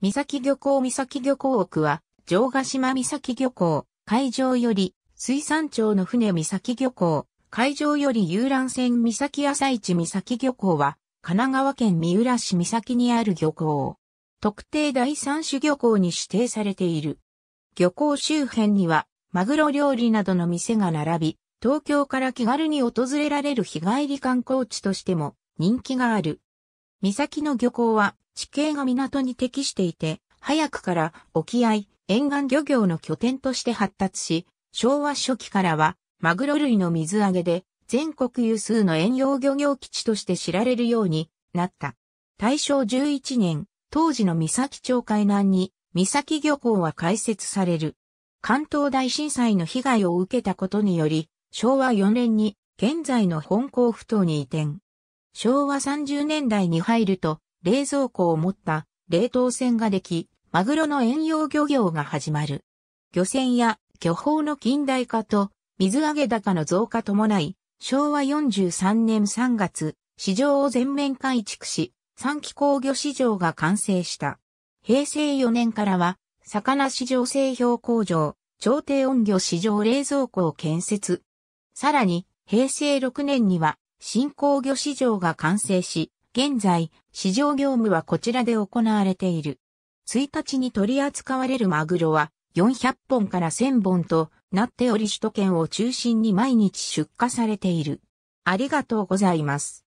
三崎漁港三崎漁港奥は、城ヶ島三崎漁港、海上より、水産庁の船三崎漁港、海上より遊覧船三崎朝市三崎漁港は、神奈川県三浦市三崎にある漁港。特定第三種漁港に指定されている。漁港周辺には、マグロ料理などの店が並び、東京から気軽に訪れられる日帰り観光地としても人気がある。三崎の漁港は地形が港に適していて、早くから沖合、沿岸漁業の拠点として発達し、昭和初期からは、マグロ類の水揚げで、全国有数の遠洋漁業基地として知られるようになった。大正11年、当時の三崎町海南に、三崎漁港は開設される。関東大震災の被害を受けたことにより、昭和4年に現在の本港埠頭に移転。昭和30年代に入ると、冷蔵庫を持った冷凍船ができ、マグロの遠洋漁業が始まる。漁船や漁法の近代化と水揚げ高の増加伴い、昭和43年3月、市場を全面改築し、三気工業市場が完成した。平成4年からは、魚市場製氷工場、超低温魚市場冷蔵庫を建設。さらに、平成6年には、新工業市場が完成し、現在、市場業務はこちらで行われている。1日に取り扱われるマグロは400本から1000本となっており首都圏を中心に毎日出荷されている。ありがとうございます。